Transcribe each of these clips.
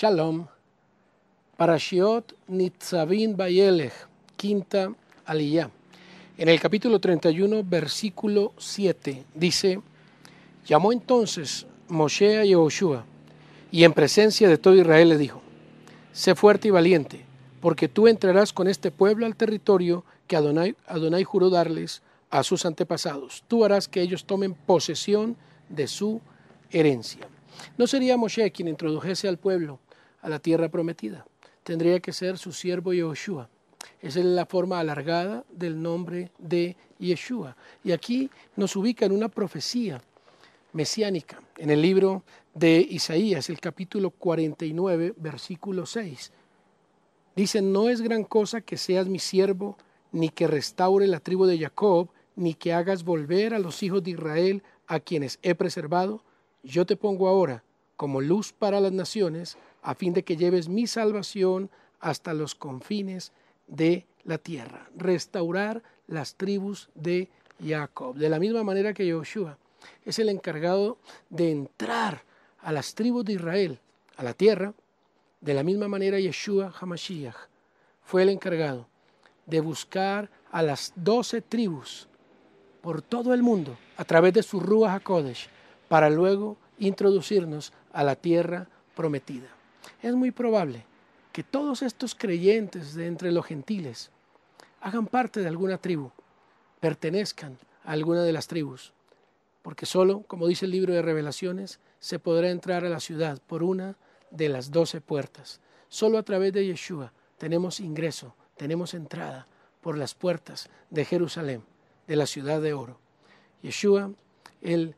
Shalom, Parashiot Nitzavim Bayelech, quinta aliyah. En el capítulo 31, versículo 7, dice, llamó entonces Moshe a Yehoshua, y en presencia de todo Israel le dijo, sé fuerte y valiente, porque tú entrarás con este pueblo al territorio que Adonai, Adonai juró darles a sus antepasados. Tú harás que ellos tomen posesión de su herencia. No sería Moshe quien introdujese al pueblo a la tierra prometida. Tendría que ser su siervo Yeshua. Esa es la forma alargada del nombre de Yeshua. Y aquí nos ubica en una profecía mesiánica, en el libro de Isaías, el capítulo 49, versículo 6. Dice, no es gran cosa que seas mi siervo, ni que restaure la tribu de Jacob, ni que hagas volver a los hijos de Israel a quienes he preservado. Yo te pongo ahora como luz para las naciones, a fin de que lleves mi salvación hasta los confines de la tierra. Restaurar las tribus de Jacob. De la misma manera que yeshua es el encargado de entrar a las tribus de Israel, a la tierra, de la misma manera Yeshua Hamashiach fue el encargado de buscar a las doce tribus por todo el mundo a través de su Ruach HaKodesh para luego introducirnos a la tierra prometida. Es muy probable que todos estos creyentes de entre los gentiles hagan parte de alguna tribu, pertenezcan a alguna de las tribus, porque solo, como dice el libro de revelaciones, se podrá entrar a la ciudad por una de las doce puertas. Solo a través de Yeshua tenemos ingreso, tenemos entrada por las puertas de Jerusalén, de la ciudad de oro. Yeshua, el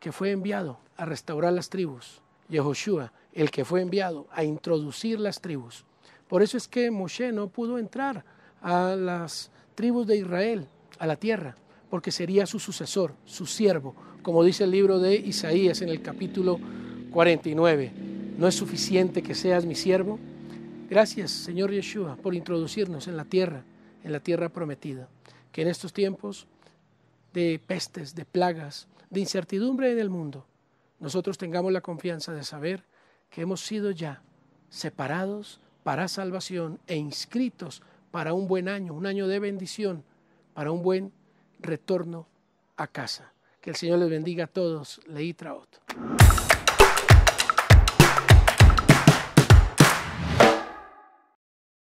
que fue enviado a restaurar las tribus, Yehoshua, el que fue enviado a introducir las tribus. Por eso es que Moshe no pudo entrar a las tribus de Israel, a la tierra, porque sería su sucesor, su siervo, como dice el libro de Isaías en el capítulo 49. ¿No es suficiente que seas mi siervo? Gracias, Señor Yeshua, por introducirnos en la tierra, en la tierra prometida. Que en estos tiempos de pestes, de plagas, de incertidumbre en el mundo, nosotros tengamos la confianza de saber que hemos sido ya separados para salvación e inscritos para un buen año, un año de bendición, para un buen retorno a casa. Que el Señor les bendiga a todos. Leí Traot.